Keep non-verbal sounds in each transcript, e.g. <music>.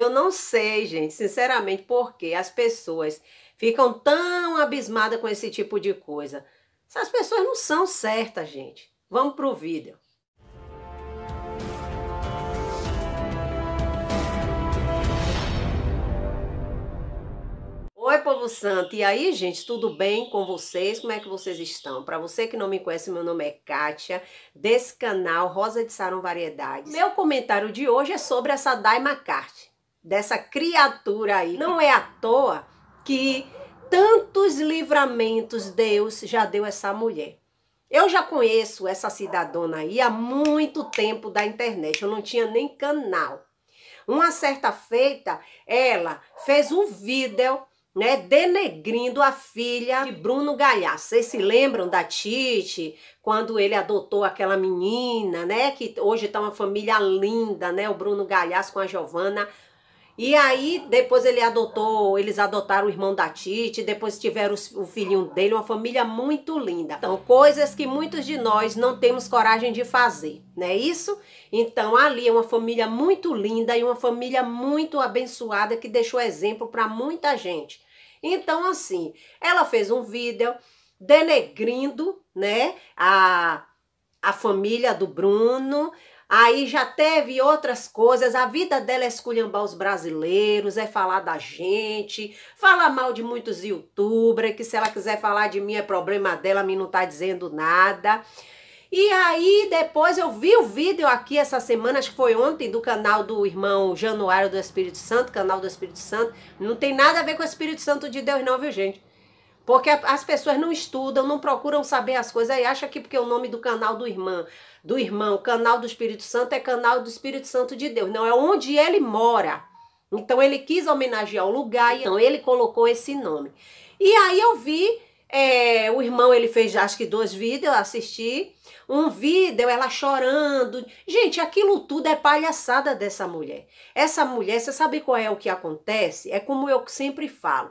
Eu não sei, gente, sinceramente, porque as pessoas ficam tão abismadas com esse tipo de coisa. Essas pessoas não são certas, gente. Vamos pro vídeo. Oi, povo santo. E aí, gente, tudo bem com vocês? Como é que vocês estão? Para você que não me conhece, meu nome é Kátia, desse canal Rosa de Saron Variedades. Meu comentário de hoje é sobre essa Daima McCarthy dessa criatura aí. Não é à toa que tantos livramentos Deus já deu essa mulher. Eu já conheço essa cidadona aí há muito tempo da internet, eu não tinha nem canal. Uma certa feita, ela fez um vídeo, né, denegrindo a filha de Bruno Galhaço. Vocês se lembram da Tite, quando ele adotou aquela menina, né, que hoje tá uma família linda, né, o Bruno Galhaço com a Giovana e aí, depois ele adotou, eles adotaram o irmão da Tite, depois tiveram o filhinho dele, uma família muito linda. Então, coisas que muitos de nós não temos coragem de fazer, não é isso? Então, ali é uma família muito linda e uma família muito abençoada que deixou exemplo para muita gente. Então, assim, ela fez um vídeo denegrindo, né, a, a família do Bruno, Aí já teve outras coisas, a vida dela é esculhambar os brasileiros, é falar da gente, fala mal de muitos youtubers, que se ela quiser falar de mim é problema dela, a mim não tá dizendo nada. E aí depois eu vi o vídeo aqui essa semana, acho que foi ontem, do canal do irmão Januário do Espírito Santo, canal do Espírito Santo. Não tem nada a ver com o Espírito Santo de Deus não, viu gente? Porque as pessoas não estudam, não procuram saber as coisas e acha que porque o nome do canal do irmão, do irmão, canal do Espírito Santo é canal do Espírito Santo de Deus. Não é onde ele mora. Então ele quis homenagear o lugar e então ele colocou esse nome. E aí eu vi é, o irmão, ele fez acho que dois vídeos, eu assisti. Um vídeo, ela chorando. Gente, aquilo tudo é palhaçada dessa mulher. Essa mulher, você sabe qual é o que acontece? É como eu sempre falo.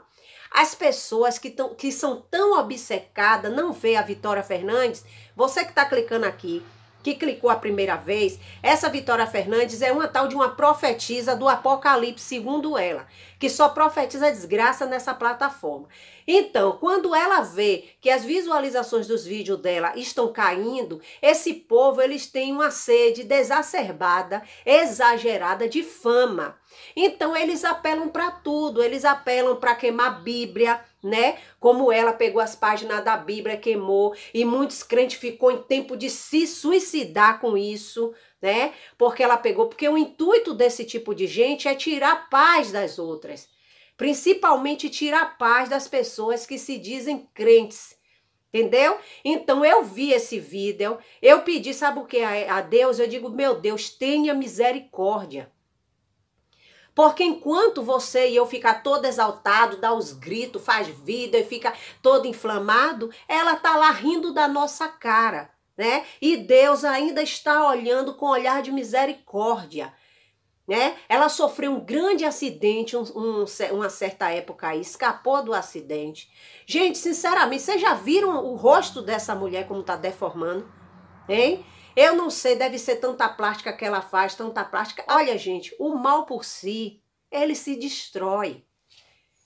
As pessoas que, tão, que são tão obcecadas, não vê a Vitória Fernandes, você que está clicando aqui, que clicou a primeira vez, essa Vitória Fernandes é uma tal de uma profetisa do apocalipse, segundo ela, que só profetiza desgraça nessa plataforma. Então, quando ela vê que as visualizações dos vídeos dela estão caindo, esse povo eles têm uma sede desacerbada, exagerada de fama. Então, eles apelam para tudo, eles apelam para queimar Bíblia, né? Como ela pegou as páginas da Bíblia, queimou, e muitos crentes ficou em tempo de se suicidar com isso, né? Porque ela pegou, porque o intuito desse tipo de gente é tirar paz das outras, principalmente tirar paz das pessoas que se dizem crentes. Entendeu? Então eu vi esse vídeo, eu pedi, sabe o que? É? A Deus, eu digo, meu Deus, tenha misericórdia. Porque enquanto você e eu ficar todo exaltado, dá os gritos, faz vida e fica todo inflamado, ela tá lá rindo da nossa cara, né? E Deus ainda está olhando com olhar de misericórdia. Né? Ela sofreu um grande acidente, um, um, uma certa época aí, escapou do acidente. Gente, sinceramente, vocês já viram o rosto dessa mulher como tá deformando? Hein? Eu não sei, deve ser tanta plástica que ela faz, tanta plástica. Olha, gente, o mal por si, ele se destrói.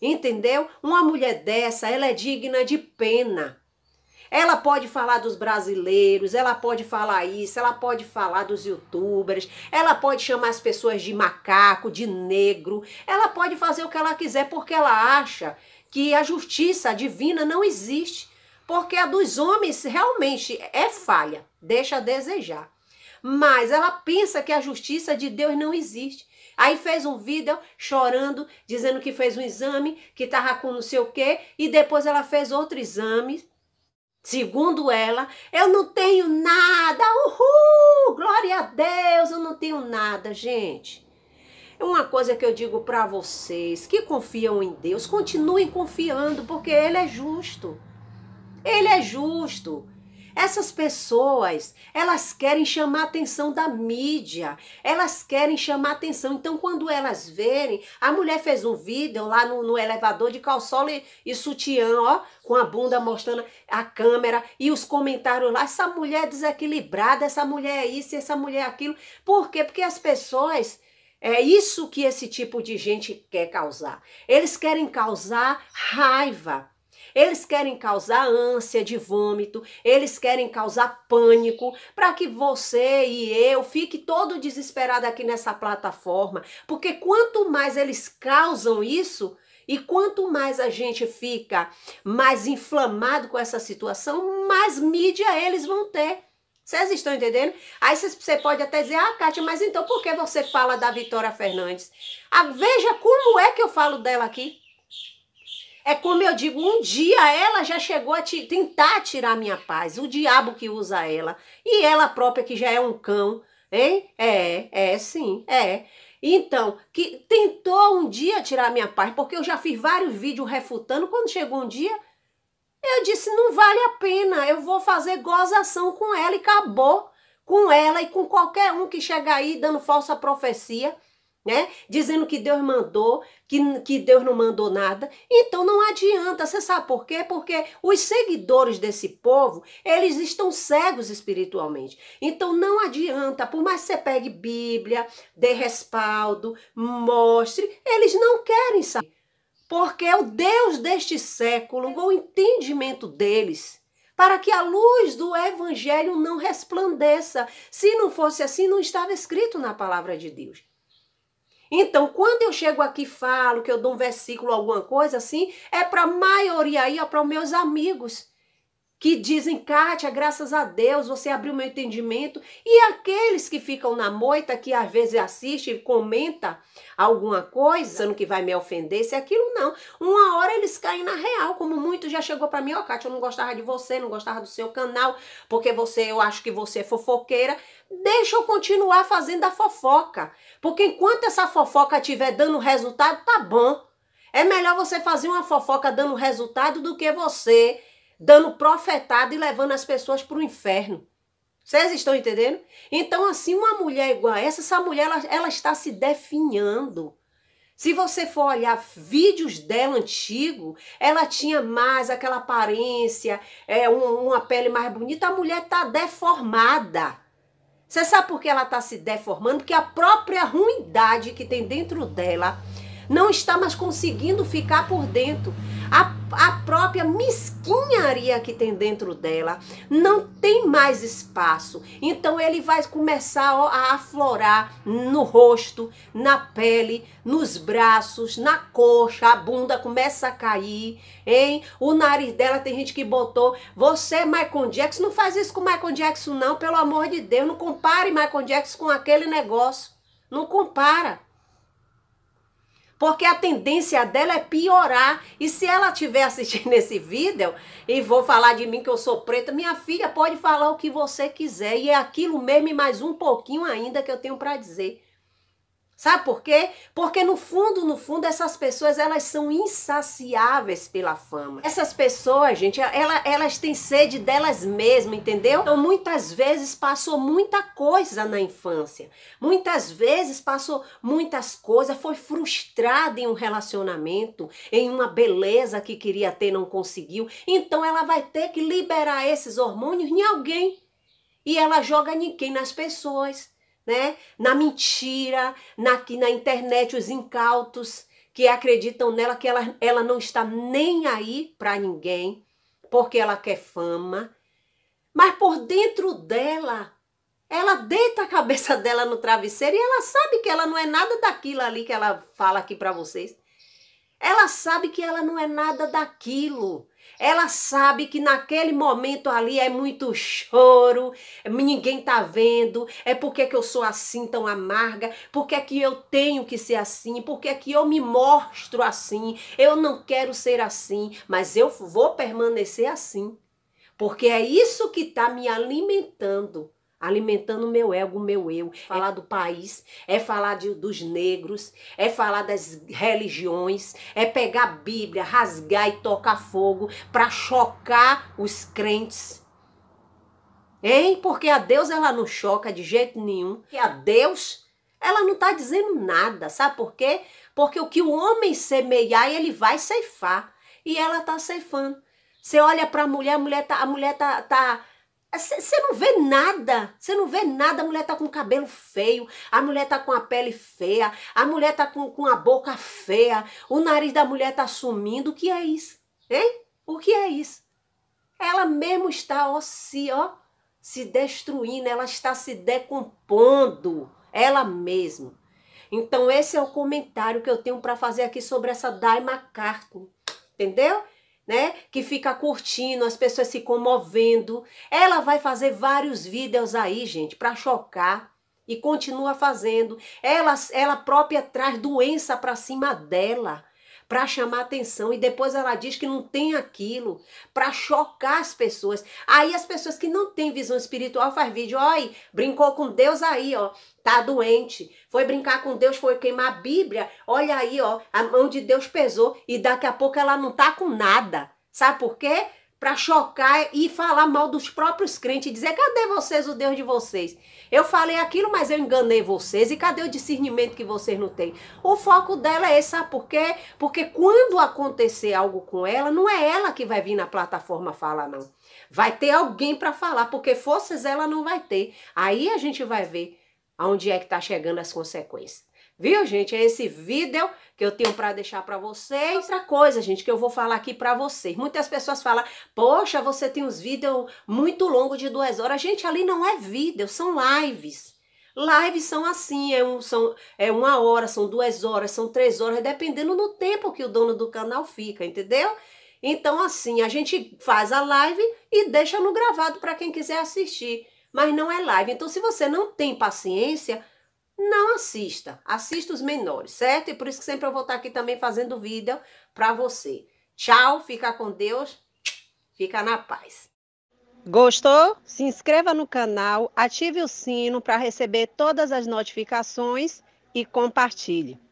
Entendeu? Uma mulher dessa, ela é digna de pena. Ela pode falar dos brasileiros, ela pode falar isso, ela pode falar dos youtubers, ela pode chamar as pessoas de macaco, de negro, ela pode fazer o que ela quiser porque ela acha que a justiça divina não existe porque a dos homens realmente é falha, deixa a desejar. Mas ela pensa que a justiça de Deus não existe. Aí fez um vídeo chorando, dizendo que fez um exame, que estava com não sei o quê, e depois ela fez outro exame. Segundo ela, eu não tenho nada, uhul, glória a Deus, eu não tenho nada, gente. É uma coisa que eu digo para vocês que confiam em Deus, continuem confiando, porque Ele é justo. Ele é justo. Essas pessoas, elas querem chamar a atenção da mídia, elas querem chamar a atenção. Então, quando elas verem, a mulher fez um vídeo lá no, no elevador de calçola e, e, sutiã, ó, com a bunda mostrando a câmera e os comentários lá. Essa mulher é desequilibrada, essa mulher é isso, essa mulher é aquilo. Por quê? Porque as pessoas é isso que esse tipo de gente quer causar. Eles querem causar raiva. Eles querem causar ânsia de vômito, eles querem causar pânico para que você e eu fique todo desesperado aqui nessa plataforma, porque quanto mais eles causam isso, e quanto mais a gente fica mais inflamado com essa situação, mais mídia eles vão ter. Vocês estão entendendo? Aí você pode até dizer, ah, Kátia, mas então por que você fala da Vitória Fernandes? Ah, veja como é que eu falo dela aqui. É como eu digo, um dia ela já chegou a te, tentar tirar a minha paz, o diabo que usa ela. E ela própria, que já é um cão, hein? É, é sim, é. Então, que tentou um dia tirar a minha paz, porque eu já fiz vários vídeos refutando. Quando chegou um dia, eu disse: não vale a pena, eu vou fazer gozação com ela e acabou. Com ela e com qualquer um que chega aí dando falsa profecia né? Dizendo que Deus mandou, que, que Deus não mandou nada. Então não adianta, você sabe por quê? Porque os seguidores desse povo, eles estão cegos espiritualmente. Então não adianta, por mais que você pegue Bíblia, dê respaldo, mostre, eles não querem saber. Porque o Deus deste século, o entendimento deles, para que a luz do evangelho não resplandeça. Se não fosse assim, não estava escrito na palavra de Deus. Então, quando eu chego aqui falo que eu dou um versículo, alguma coisa assim, é para a maioria aí, é para os meus amigos que dizem, Kátia, é graças a Deus, você abriu meu entendimento. E aqueles que ficam na moita, que às vezes assiste e comenta alguma coisa, sendo que vai me ofender, se aquilo não. Uma hora eles caem na real, como muito já chegou para mim, ó, oh, Kátia, eu não gostava de você, não gostava do seu canal, porque você, eu acho que você é fofoqueira. Deixa eu continuar fazendo a fofoca. Porque enquanto essa fofoca estiver dando resultado, tá bom. É melhor você fazer uma fofoca dando resultado do que você dando profetada e levando as pessoas para o inferno. Vocês estão entendendo? Então, assim, uma mulher igual a essa, essa mulher, ela, ela está se definhando. Se você for olhar vídeos dela antigo, ela tinha mais aquela aparência, é um, uma pele mais bonita. A mulher está deformada. Você sabe por que ela está se deformando? Porque a própria ruindade que tem dentro dela não está mais conseguindo ficar por dentro. A a própria mesquinharia que tem dentro dela não tem mais espaço. Então ele vai começar a aflorar no rosto, na pele, nos braços, na coxa, a bunda começa a cair, hein? O nariz dela tem gente que botou, você é Michael Jackson, não faz isso com Michael Jackson não, pelo amor de Deus, não compare Michael Jackson com aquele negócio. Não compara porque a tendência dela é piorar. E se ela estiver <laughs> assistindo esse vídeo e vou falar de mim que eu sou preta, minha filha pode falar o que você quiser e é aquilo mesmo e mais um pouquinho ainda que eu tenho para dizer. Sabe por quê? Porque no fundo, no fundo, essas pessoas elas são insaciáveis pela fama. Essas pessoas, gente, ela, elas têm sede delas mesmas, entendeu? Então muitas vezes passou muita coisa na infância, muitas vezes passou muitas coisas, foi frustrada em um relacionamento, em uma beleza que queria ter não conseguiu. Então ela vai ter que liberar esses hormônios em alguém e ela joga ninguém nas pessoas né? Na mentira, na, na internet, os incautos que acreditam nela que ela, ela não está nem aí para ninguém, porque ela quer fama. Mas por dentro dela, ela deita a cabeça <laughs> dela no travesseiro e ela sabe que ela não é nada daquilo ali que ela fala aqui para vocês. Ela sabe que ela não é nada daquilo. Ela sabe que naquele momento ali é muito choro, ninguém tá vendo, é porque que eu sou assim tão amarga, porque que eu tenho que ser assim, porque que eu me mostro assim, eu não quero ser assim, mas eu vou permanecer assim. Porque é isso que está me alimentando alimentando o meu ego, o meu eu. É falar do país, é falar de, dos negros, é falar das religiões, é pegar a Bíblia, rasgar e tocar fogo para chocar os crentes. Hein? Porque a Deus ela não choca de jeito nenhum. E a Deus ela não está dizendo nada, sabe por quê? Porque o que o homem semear, ele vai ceifar. E ela está ceifando. Você olha para a mulher, a mulher tá, a mulher tá, tá você não vê nada, você não vê nada. A mulher tá com cabelo feio, a mulher tá com a pele feia, a mulher tá com, com a boca feia, o nariz da mulher tá sumindo. O que é isso? Hein? O que é isso? Ela mesmo está ó, se, ó, se destruindo, ela está se decompondo, ela mesmo. Então, esse é o comentário que eu tenho para fazer aqui sobre essa Dai McCartney, entendeu? né? Que fica curtindo, as pessoas se comovendo. Ela vai fazer vários vídeos aí, gente, para chocar e continua fazendo. Ela ela própria traz doença para cima dela para chamar atenção e depois ela diz que não tem aquilo para chocar as pessoas. Aí as pessoas que não têm visão espiritual faz vídeo, olha, brincou com Deus aí, ó, tá doente. Foi brincar com Deus, foi queimar a Bíblia. Olha aí, ó, a mão de Deus pesou e daqui a pouco ela não tá com nada. Sabe por quê? para chocar e falar mal dos próprios crentes, dizer: cadê vocês, o Deus de vocês? Eu falei aquilo, mas eu enganei vocês. E cadê o discernimento que vocês não têm? O foco dela é esse, sabe por quê? Porque quando acontecer algo com ela, não é ela que vai vir na plataforma falar, não. Vai ter alguém para falar, porque forças ela não vai ter. Aí a gente vai ver aonde é que está chegando as consequências. Viu, gente? É esse vídeo que eu tenho para deixar para vocês. Outra coisa, gente, que eu vou falar aqui para vocês. Muitas pessoas falam, poxa, você tem uns vídeos muito longos de duas horas. Gente, ali não é vídeo, são lives. Lives são assim, é, um, são, é uma hora, são duas horas, são três horas, dependendo do tempo que o dono do canal fica, entendeu? Então, assim, a gente faz a live e deixa no gravado para quem quiser assistir, mas não é live. Então, se você não tem paciência, não assista. Assista os menores, certo? E por isso que sempre eu vou estar aqui também fazendo vídeo para você. Tchau, fica com Deus, fica na paz. Gostou? Se inscreva no canal, ative o sino para receber todas as notificações e compartilhe.